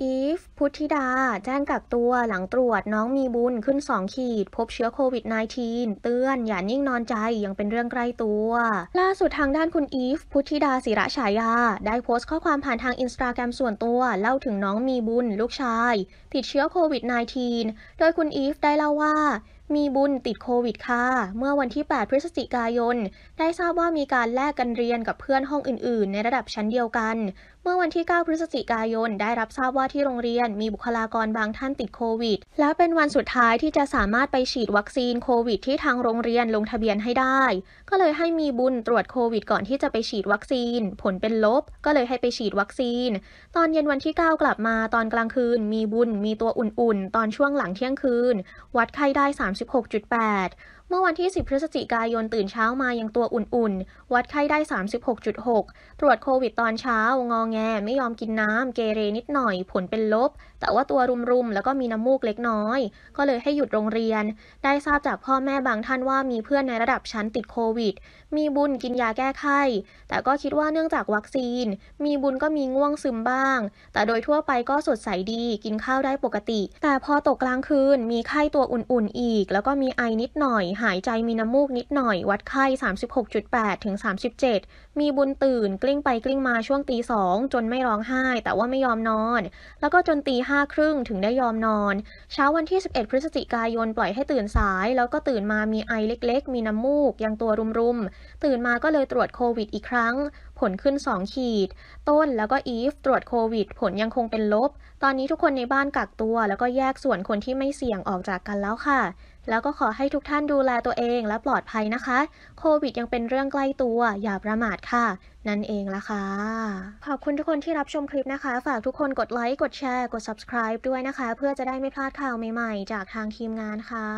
อีฟพุทธิดา แจ้งกักตัวหลังตรวจน้องมีบุญขึ้น 2 ขีดพบเชื้อโควิด -19 เตือน อย่านิ่งนอนใจ ยังเป็นเรื่องใกล้ตัว ล่าสุดทางด้านคุณอีฟพุทธิดาศิระฉายาได้โพสต์ข้อความผ่านทางอินสตาแกรมส่วนตัวเล่าถึงน้องมีบุญ ลูกชายติดเชื้อโควิด -19 โดยคุณอีฟได้เล่าว่ามีบุญติดโควิดค่ะ เมื่อวันที่ 8 พฤศจิกายน ได้ทราบว่ามีการแลกกันเรียนกับเพื่อนห้องอื่น ๆ ในระดับชั้นเดียวกัน เมื่อวันที่ 9 พฤศจิกายน ได้รับทราบว่าที่โรงเรียนมีบุคลากรบางท่านติดโควิด และเป็นวันสุดท้ายที่จะสามารถไปฉีดวัคซีนโควิด ที่ทางโรงเรียนลงทะเบียนให้ได้ ก็เลยให้มีบุญตรวจโควิดก่อนที่จะไปฉีดวัคซีน ผลเป็นลบ ก็เลยให้ไปฉีดวัคซีน ตอนเย็นวันที่ 9 กลับมา ตอนกลางคืน มีบุญมีตัวอุ่น ๆ ตอนช่วงหลังเที่ยงคืน วัดไข้ได้ 3 16.8มื่อวันที่ 10 พฤศจิกายนตื่นเช้ามายังตัวอุ่นๆ วัดไข้ได้ 36.6 ตรวจโควิดตอนเช้างองแงไม่ยอมกินน้ำเกเรนิดหน่อยผลเป็นลบ แต่ว่าตัวรุมๆแล้วก็มีน้ำมูกเล็กน้อย ก็เลยให้หยุดโรงเรียน ได้ทราบจากพ่อแม่บางท่านว่ามีเพื่อนในระดับชั้นติดโควิด มีบุญกินยาแก้ไข้ แต่ก็คิดว่าเนื่องจากวัคซีน มีบุญก็มีง่วงซึมบ้าง แต่โดยทั่วไปก็สดใสดีกินข้าวได้ปกติ แต่พอตกกลางคืนมีไข้ตัวอุ่นๆอีก แล้วก็มีไอนิดหน่อยหายใจมีน้ำมูกนิดหน่อย วัดไข้ 36.8 ถึง 37 มีบุญตื่น กลิ้งไปกลิ้งมาช่วงตีสองจนไม่ร้องไห้แต่ว่าไม่ยอมนอน แล้วก็จนตีห้าครึ่งถึงได้ยอมนอน เช้าวันที่ 11 พฤศจิกายนปล่อยให้ตื่นสาย แล้วก็ตื่นมามีไอเล็กๆ มีน้ำมูกยังตัวรุมๆ ตื่นมาก็เลยตรวจโควิดอีกครั้ง ผลขึ้น 2 ขีด ต้นแล้วก็อีฟ ตรวจโควิด ผลยังคงเป็นลบ ตอนนี้ทุกคนในบ้านกักตัว แล้วก็แยกส่วนคนที่ไม่เสี่ยงออกจากกันแล้วค่ะแล้วก็ขอให้ทุกท่านดูแลตัวเอง และปลอดภัยนะคะ โควิดยังเป็นเรื่องใกล้ตัว อย่าประมาทค่ะ นั่นเองละคะ่ะ ขอบคุณทุกคนที่รับชมคลิปนะคะ ฝากทุกคนกดไลค์ กดแชร์ กด subscribe ด้วยนะคะ เพื่อจะได้ไม่พลาดข่าวใหม่ๆ จากทางทีมงานค่ะ